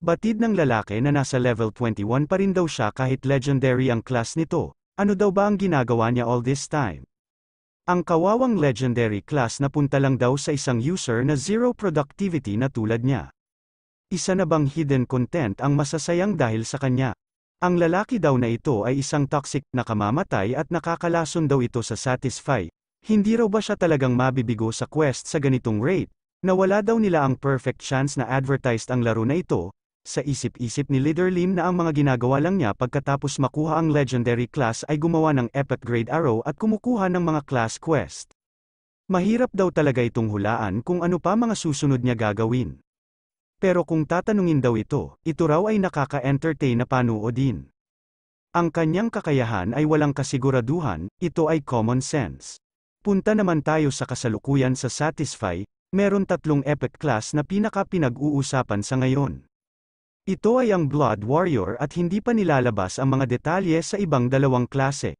Batid ng lalaki na nasa level 21 pa rin daw siya kahit legendary ang class nito, ano daw ba ang ginagawa niya all this time? Ang kawawang legendary class na punta lang daw sa isang user na zero productivity na tulad niya. Isa na bang hidden content ang masasayang dahil sa kanya? Ang lalaki daw na ito ay isang toxic, nakamamatay at nakakalason daw ito sa Satisfy, hindi raw ba siya talagang mabibigo sa quest sa ganitong rate? Nawala daw nila ang perfect chance na advertised ang laro na ito, sa isip-isip ni Leader Lim na ang mga ginagawa lang niya pagkatapos makuha ang legendary class ay gumawa ng epic grade arrow at kumukuha ng mga class quest. Mahirap daw talaga itong hulaan kung ano pa mga susunod niya gagawin. Pero kung tatanungin daw ito, ito raw ay nakaka-entertain na panuodin. Ang kanyang kakayahan ay walang kasiguraduhan, ito ay common sense. Punta naman tayo sa kasalukuyan sa Satisfy, meron tatlong epic class na pinaka pinag-uusapan sa ngayon. Ito ay ang Blood Warrior at hindi pa nilalabas ang mga detalye sa ibang dalawang klase.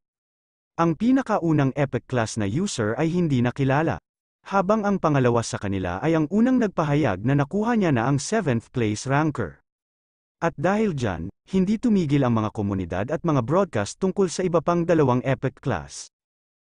Ang pinakaunang epic class na user ay hindi nakilala. Habang ang pangalawa sa kanila ay ang unang nagpahayag na nakuha niya na ang 7th place ranker. At dahil dyan, hindi tumigil ang mga komunidad at mga broadcast tungkol sa iba pang dalawang epic class.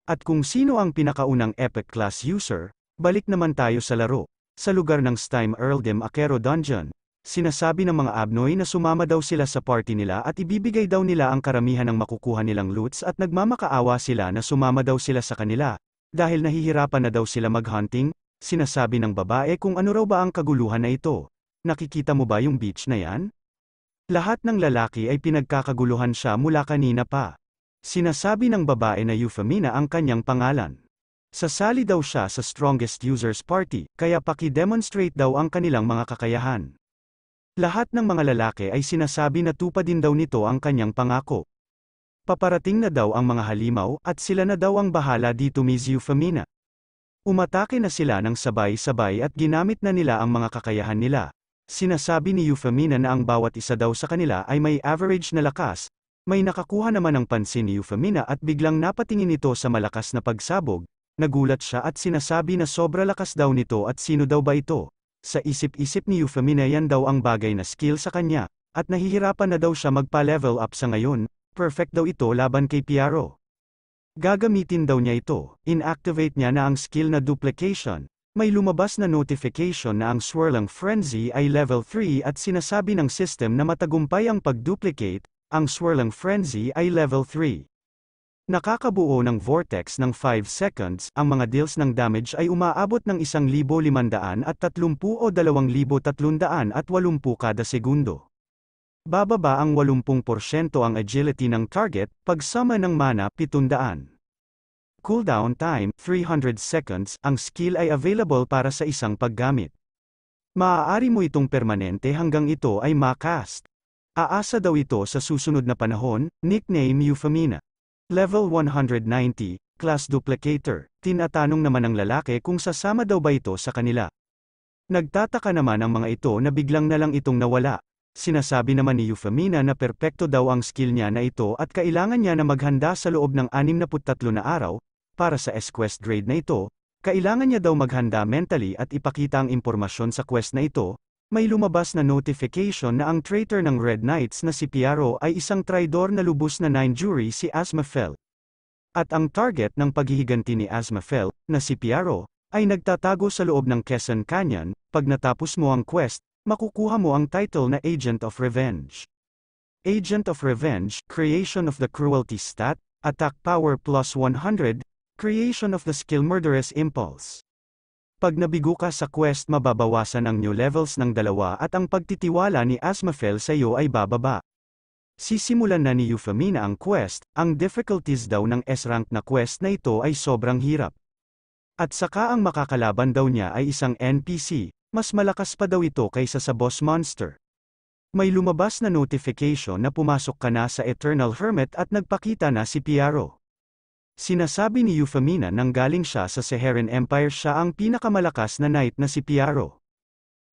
At kung sino ang pinakaunang epic class user, balik naman tayo sa laro. Sa lugar ng Stime Earldom Akero Dungeon, Sinasabi ng mga abnoy na sumama daw sila sa party nila at ibibigay daw nila ang karamihan ng makukuha nilang loots at nagmamakaawa sila na sumama daw sila sa kanila, dahil nahihirapan na daw sila maghunting, sinasabi ng babae kung ano raw ba ang kaguluhan na ito. Nakikita mo ba yung beach na yan? Lahat ng lalaki ay pinagkakaguluhan siya mula kanina pa. Sinasabi ng babae na Euphemina ang kanyang pangalan. Sasali daw siya sa strongest users party, kaya paki-demonstrate daw ang kanilang mga kakayahan. Lahat ng mga lalaki ay sinasabi na din daw nito ang kanyang pangako. Paparating na daw ang mga halimaw, at sila na daw ang bahala dito Miss Euphemina. Umatake na sila ng sabay-sabay at ginamit na nila ang mga kakayahan nila. Sinasabi ni Euphemina na ang bawat isa daw sa kanila ay may average na lakas, may nakakuha naman ng pansin ni Euphemina at biglang napatingin ito sa malakas na pagsabog, nagulat siya at sinasabi na sobra lakas daw nito at sino daw ba ito. Sa isip-isip ni Yufemina yan daw ang bagay na skill sa kanya, at nahihirapan na daw siya magpa-level up sa ngayon, perfect daw ito laban kay Piaro. Gagamitin daw niya ito, inactivate niya na ang skill na duplication, may lumabas na notification na ang swirling frenzy ay level 3 at sinasabi ng system na matagumpay ang pag-duplicate, ang swirling frenzy ay level 3. Nakakabuo ng vortex ng 5 seconds, ang mga deals ng damage ay umaabot ng 1,530 o 2,380 kada segundo. Bababa ang 80% ang agility ng target, pagsama ng mana 700. Cooldown time, 300 seconds, ang skill ay available para sa isang paggamit. Maaari mo itong permanente hanggang ito ay makast. Aasa daw ito sa susunod na panahon, nickname Euphemina. Level 190, Class Duplicator, tinatanong naman ng lalaki kung sasama daw ba ito sa kanila. Nagtataka naman ang mga ito na biglang na lang itong nawala. Sinasabi naman ni Euphemina na perpekto daw ang skill niya na ito at kailangan niya na maghanda sa loob ng 63 na araw, para sa S-Quest grade na ito, kailangan niya daw maghanda mentally at ipakita ang impormasyon sa quest na ito, may lumabas na notification na ang traitor ng Red Knights na si Piero ay isang traidor na lubos na nine jury si Asmafel. At ang target ng paghihiganti ni Asmafel, na si Piero, ay nagtatago sa loob ng Quezon Canyon, pag natapos mo ang quest, makukuha mo ang title na Agent of Revenge. Agent of Revenge, Creation of the Cruelty Stat, Attack Power plus 100, Creation of the Skill Murderous Impulse. Pag nabigo ka sa quest mababawasan ang new levels ng dalawa at ang pagtitiwala ni Asmafel sa iyo ay bababa. Sisimulan na ni Euphemina ang quest, ang difficulties daw ng S-rank na quest na ito ay sobrang hirap. At saka ang makakalaban daw niya ay isang NPC, mas malakas pa daw ito kaysa sa boss monster. May lumabas na notification na pumasok ka na sa Eternal Hermit at nagpakita na si Piero. Sinasabi ni Euphemina nang galing siya sa Seheren Empire siya ang pinakamalakas na knight na si Piaro.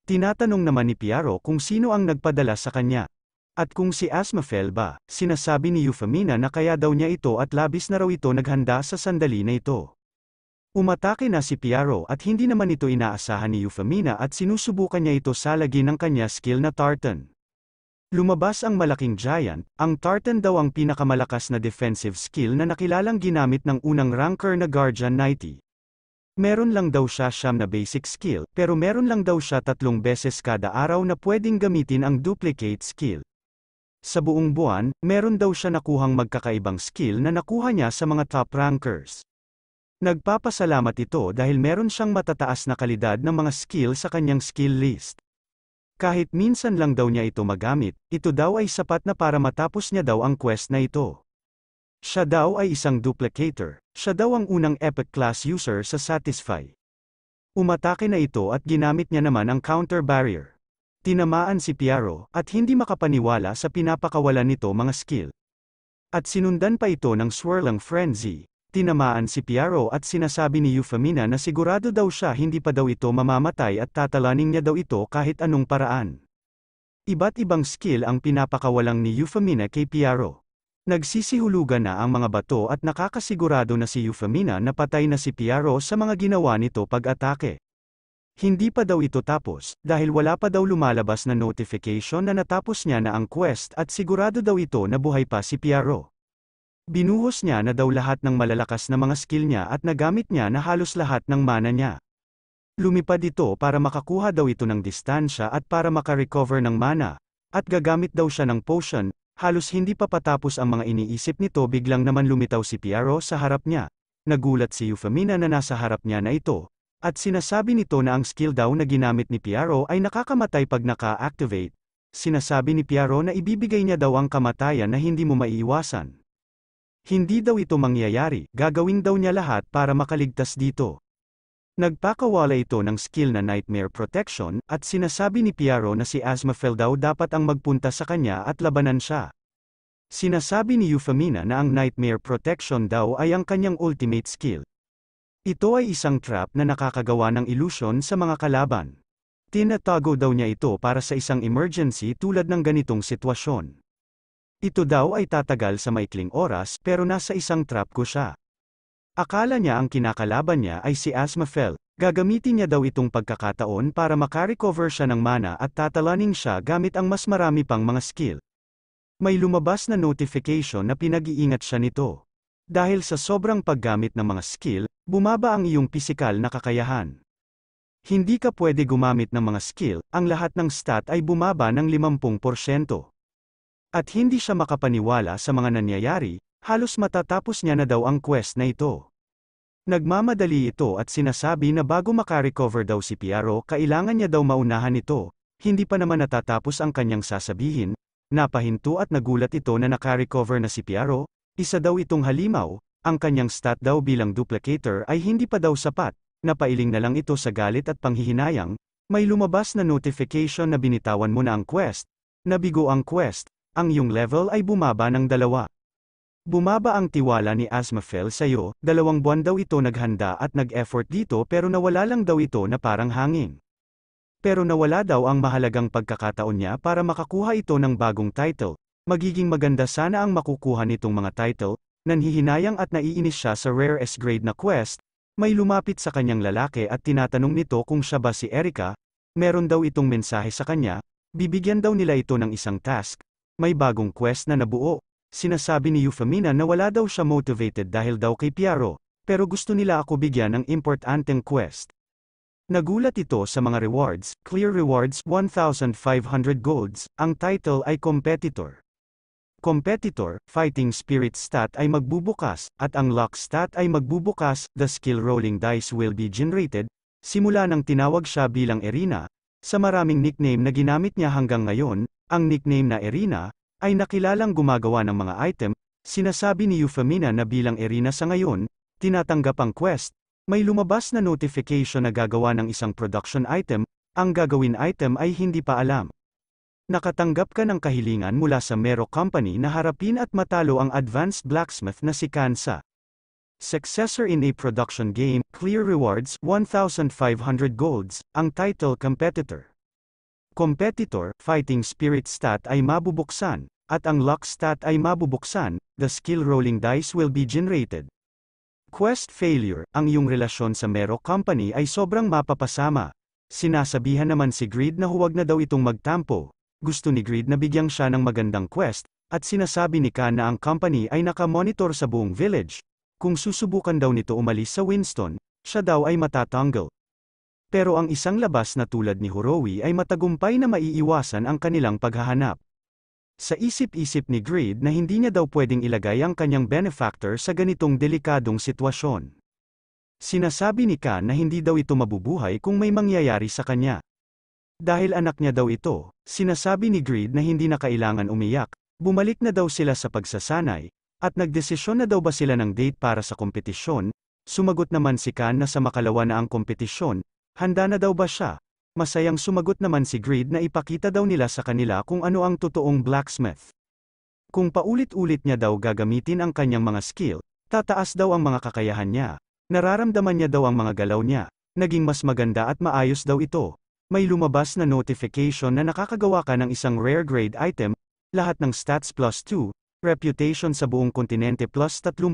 Tinatanong naman ni Piaro kung sino ang nagpadala sa kanya. At kung si Asmafel ba, sinasabi ni Euphemina na kaya daw niya ito at labis na raw ito naghanda sa sandali na ito. Umatake na si Piaro at hindi naman ito inaasahan ni Euphemina at sinusubukan niya ito sa lagi ng kanya skill na tartan. Lumabas ang malaking giant, ang tartan daw ang pinakamalakas na defensive skill na nakilalang ginamit ng unang ranker na Guardian Knighty. Meron lang daw siya siyam na basic skill, pero meron lang daw siya tatlong beses kada araw na pwedeng gamitin ang duplicate skill. Sa buong buwan, meron daw siya nakuhang magkakaibang skill na nakuha niya sa mga top rankers. Nagpapasalamat ito dahil meron siyang matataas na kalidad ng mga skill sa kanyang skill list. Kahit minsan lang daw niya ito magamit, ito daw ay sapat na para matapos niya daw ang quest na ito. Siya daw ay isang duplicator, siya daw ang unang Epic class user sa Satisfy. Umatake na ito at ginamit niya naman ang counter barrier. Tinamaan si Piero at hindi makapaniwala sa pinapakawalan nito mga skill. At sinundan pa ito ng swirlang frenzy, Tinamaan si Piero at sinasabi ni Eufemina na sigurado daw siya hindi pa daw ito mamamatay at tatalaning niya daw ito kahit anong paraan. Iba't ibang skill ang pinapakawalang ni Eufemina kay Piero. Nagsisihulugan na ang mga bato at nakakasigurado na si Eufemina na patay na si Piero sa mga ginawa nito pag-atake. Hindi pa daw ito tapos, dahil wala pa daw lumalabas na notification na natapos niya na ang quest at sigurado daw ito na buhay pa si Piero. Binuhos niya na daw lahat ng malalakas na mga skill niya at nagamit niya na halos lahat ng mana niya. Lumipad ito para makakuha daw ito ng distansya at para makarecover ng mana, at gagamit daw siya ng potion, halos hindi pa patapos ang mga iniisip nito biglang naman lumitaw si Piero sa harap niya. Nagulat si Eufemina na nasa harap niya na ito, at sinasabi nito na ang skill daw na ginamit ni Piero ay nakakamatay pag naka-activate. Sinasabi ni Piero na ibibigay niya daw ang kamatayan na hindi mo maiiwasan. Hindi daw ito mangyayari, gagawin daw niya lahat para makaligtas dito. Nagpakawala ito ng skill na Nightmare Protection, at sinasabi ni Piero na si Asmafel daw dapat ang magpunta sa kanya at labanan siya. Sinasabi ni Euphemina na ang Nightmare Protection daw ay ang kanyang ultimate skill. Ito ay isang trap na nakakagawa ng illusion sa mga kalaban. Tinatago daw niya ito para sa isang emergency tulad ng ganitong sitwasyon. Ito daw ay tatagal sa maikling oras pero nasa isang trap ko siya. Akala niya ang kinakalaban niya ay si Asmafel, gagamitin niya daw itong pagkakataon para makarecover siya ng mana at tatalaning siya gamit ang mas marami pang mga skill. May lumabas na notification na pinag-iingat siya nito. Dahil sa sobrang paggamit ng mga skill, bumaba ang iyong pisikal na kakayahan. Hindi ka pwede gumamit ng mga skill, ang lahat ng stat ay bumaba ng 50%. At hindi siya makapaniwala sa mga nangyayari, halos matatapos niya na daw ang quest na ito. Nagmamadali ito at sinasabi na bago makarecover daw si Piero kailangan niya daw maunahan ito, hindi pa naman natatapos ang kanyang sasabihin, napahinto at nagulat ito na nakarecover na si Piero, isa daw itong halimaw, ang kanyang stat daw bilang duplicator ay hindi pa daw sapat, napailing na lang ito sa galit at panghihinayang, may lumabas na notification na binitawan mo na ang quest, nabigo ang quest, ang iyong level ay bumaba ng dalawa. Bumaba ang tiwala ni Asmafel sa iyo, dalawang buwan daw ito naghanda at nag-effort dito pero nawala lang daw ito na parang hangin. Pero nawala daw ang mahalagang pagkakataon niya para makakuha ito ng bagong title. Magiging maganda sana ang makukuha nitong mga title, nanhihinayang at naiinis siya sa rare S-grade na quest, may lumapit sa kanyang lalaki at tinatanong nito kung siya ba si Erika, meron daw itong mensahe sa kanya, bibigyan daw nila ito ng isang task, may bagong quest na nabuo. Sinasabi ni Eufemina na wala daw siya motivated dahil daw kay Piero, pero gusto nila ako bigyan ng importanteng quest. Nagulat ito sa mga rewards, clear rewards 1,500 golds, ang title ay competitor. Competitor, fighting spirit stat ay magbubukas, at ang luck stat ay magbubukas, the skill rolling dice will be generated, simula nang tinawag siya bilang arena, sa maraming nickname na ginamit niya hanggang ngayon, ang nickname na Erina, ay nakilalang gumagawa ng mga item, sinasabi ni Euphemina na bilang Erina sa ngayon, tinatanggap ang quest, may lumabas na notification na gagawa ng isang production item, ang gagawin item ay hindi pa alam. Nakatanggap ka ng kahilingan mula sa Mero Company na harapin at matalo ang advanced blacksmith na si Kansa. Successor in a production game, Clear Rewards, 1,500 golds, ang title competitor. Competitor, Fighting Spirit stat ay mabubuksan, at ang luck stat ay mabubuksan, the skill rolling dice will be generated. Quest failure, ang iyong relasyon sa Mero Company ay sobrang mapapasama. Sinasabihan naman si Greed na huwag na daw itong magtampo. Gusto ni Greed na bigyan siya ng magandang quest, at sinasabi ni Ka na ang company ay nakamonitor sa buong village, kung susubukan daw nito umalis sa Winston, siya daw ay matatangle. Pero ang isang labas na tulad ni Horowi ay matagumpay na maiiwasan ang kanilang paghahanap. Sa isip-isip ni Greed na hindi niya daw pwedeng ilagay ang kanyang benefactor sa ganitong delikadong sitwasyon. Sinasabi ni Ka na hindi daw ito mabubuhay kung may mangyayari sa kanya. Dahil anak niya daw ito, sinasabi ni Greed na hindi na kailangan umiyak, bumalik na daw sila sa pagsasanay, at nagdesisyon na daw ba sila ng date para sa kompetisyon, sumagot naman si Khan na sa makalawa na ang kompetisyon, handa na daw ba siya? Masayang sumagot naman si Greed na ipakita daw nila sa kanila kung ano ang totoong blacksmith. Kung paulit-ulit niya daw gagamitin ang kanyang mga skill, tataas daw ang mga kakayahan niya, nararamdaman niya daw ang mga galaw niya, naging mas maganda at maayos daw ito. May lumabas na notification na nakakagawa ka ng isang rare grade item, lahat ng stats plus 2, reputation sa buong kontinente plus 30,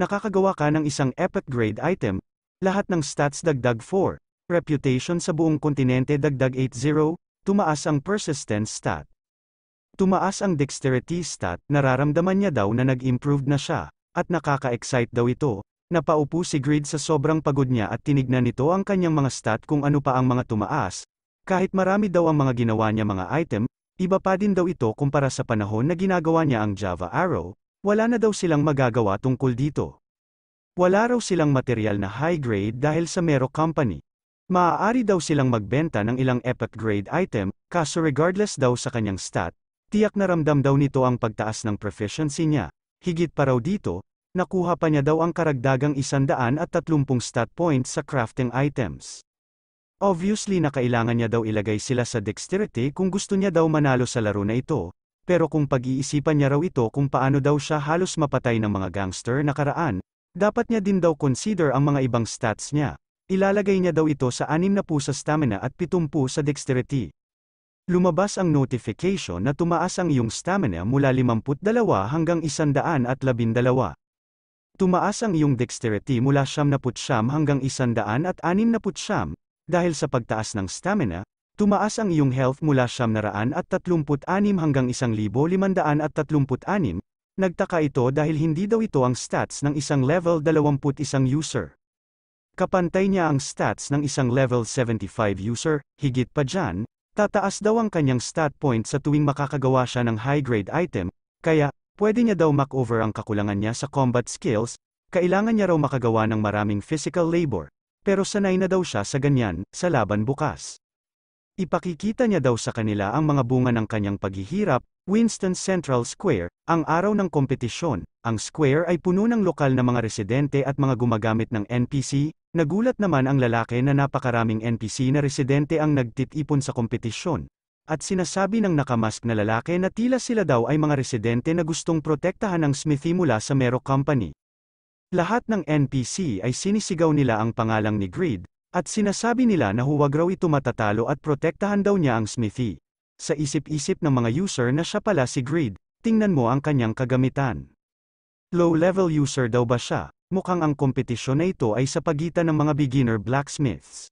nakakagawa ka ng isang epic grade item, lahat ng stats dagdag 4, reputation sa buong kontinente dagdag 80, tumaas ang persistence stat. Tumaas ang dexterity stat, nararamdaman niya daw na nag-improve na siya, at nakaka-excite daw ito, napaupo si Grid sa sobrang pagod niya at tinignan nito ang kanyang mga stat kung ano pa ang mga tumaas, kahit marami daw ang mga ginawa niya mga item, Iba pa din daw ito kumpara sa panahon na ginagawa niya ang Java Arrow, wala na daw silang magagawa tungkol dito. Wala raw silang material na high grade dahil sa Mero Company. Maaari daw silang magbenta ng ilang epoch grade item, kaso regardless daw sa kanyang stat, tiyak na ramdam daw nito ang pagtaas ng proficiency niya. Higit pa raw dito, nakuha pa niya daw ang karagdagang 130 stat points sa crafting items. Obviously na kailangan niya daw ilagay sila sa dexterity kung gusto niya daw manalo sa laro na ito, pero kung pag-iisipan niya raw ito kung paano daw siya halos mapatay ng mga gangster na karaan, dapat niya din daw consider ang mga ibang stats niya. Ilalagay niya daw ito sa 60 sa stamina at 70 sa dexterity. Lumabas ang notification na tumaas ang iyong stamina mula 52 hanggang 112. Tumaas ang iyong dexterity mula 79 hanggang 100 at 69, dahil sa pagtaas ng stamina, tumaas ang iyong health mula 736 hanggang 1,536, nagtaka ito dahil hindi daw ito ang stats ng isang level 21 user. Kapantay niya ang stats ng isang level 75 user, higit pa dyan, tataas daw ang kanyang stat point sa tuwing makakagawa siya ng high-grade item, kaya, pwede niya daw makover ang kakulangan niya sa combat skills, kailangan niya raw makagawa ng maraming physical labor, pero sanay na daw siya sa ganyan, sa laban bukas. Ipakikita niya daw sa kanila ang mga bunga ng kanyang paghihirap, Winston Central Square, ang araw ng kompetisyon, ang square ay puno ng lokal na mga residente at mga gumagamit ng NPC, nagulat naman ang lalaki na napakaraming NPC na residente ang nagtitipon sa kompetisyon. At sinasabi ng nakamask na lalaki na tila sila daw ay mga residente na gustong protektahan ng Smithy mula sa Mero Company. Lahat ng NPC ay sinisigaw nila ang pangalang ni Greed, at sinasabi nila na huwag raw ito matatalo at protektahan daw niya ang Smithy. Sa isip-isip ng mga user na siya pala si Greed, tingnan mo ang kanyang kagamitan. Low-level user daw ba siya? Mukhang ang kompetisyon na ito ay sa pagitan ng mga beginner blacksmiths.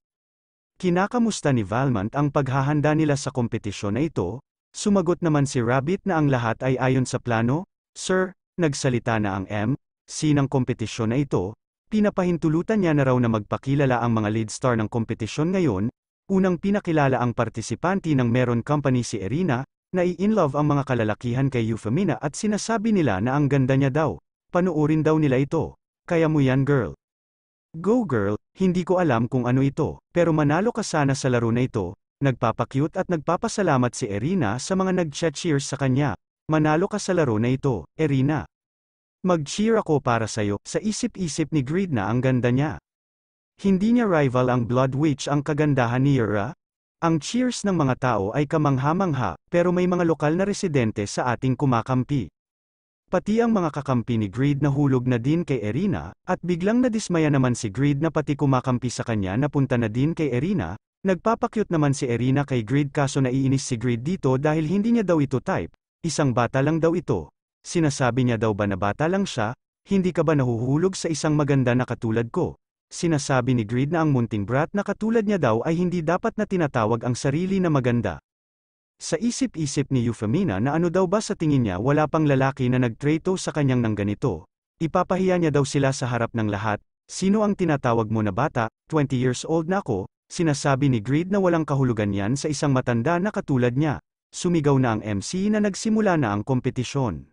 Kinakamusta ni Valmont ang paghahanda nila sa kompetisyon na ito, sumagot naman si Rabbit na ang lahat ay ayon sa plano, Sir, nagsalita na ang M, sinang kompetisyon na ito, pinapahintulutan niya na raw na magpakilala ang mga lead star ng kompetisyon ngayon, unang pinakilala ang partisipante ng Meron Company si Erina, na i-inlove ang mga kalalakihan kay Euphemina at sinasabi nila na ang ganda niya daw, panuorin daw nila ito, kaya mo yan girl. Go girl, hindi ko alam kung ano ito, pero manalo ka sana sa laro na ito, nagpapakyut at nagpapasalamat si Erina sa mga nag-cheer sa kanya. Manalo ka sa laro na ito, Erina. Mag-cheer ako para sa'yo, sa isip-isip ni Greed na ang ganda niya. Hindi niya rival ang Blood Witch ang kagandahan ni Yura? Ang cheers ng mga tao ay kamangha-mangha, pero may mga lokal na residente sa ating kumakampi. Pati ang mga kakampi ni Greed na hulog na din kay Erina, at biglang nadismaya naman si Greed na pati kumakampi sa kanya napunta na din kay Erina, nagpapakyut naman si Erina kay Greed kaso naiinis si Greed dito dahil hindi niya daw ito type, isang bata lang daw ito, Sinasabi niya daw ba na bata lang siya, hindi ka ba nahuhulog sa isang maganda na katulad ko? Sinasabi ni Greed na ang munting brat na katulad niya daw ay hindi dapat na tinatawag ang sarili na maganda. Sa isip-isip ni Euphemina na ano daw ba sa tingin niya wala pang lalaki na nagtrayto sa kanyang ng ganito, ipapahiya niya daw sila sa harap ng lahat, sino ang tinatawag mo na bata, 20 years old na ako, sinasabi ni Greed na walang kahulugan yan sa isang matanda na katulad niya. Sumigaw na ang MC na nagsimula na ang kompetisyon.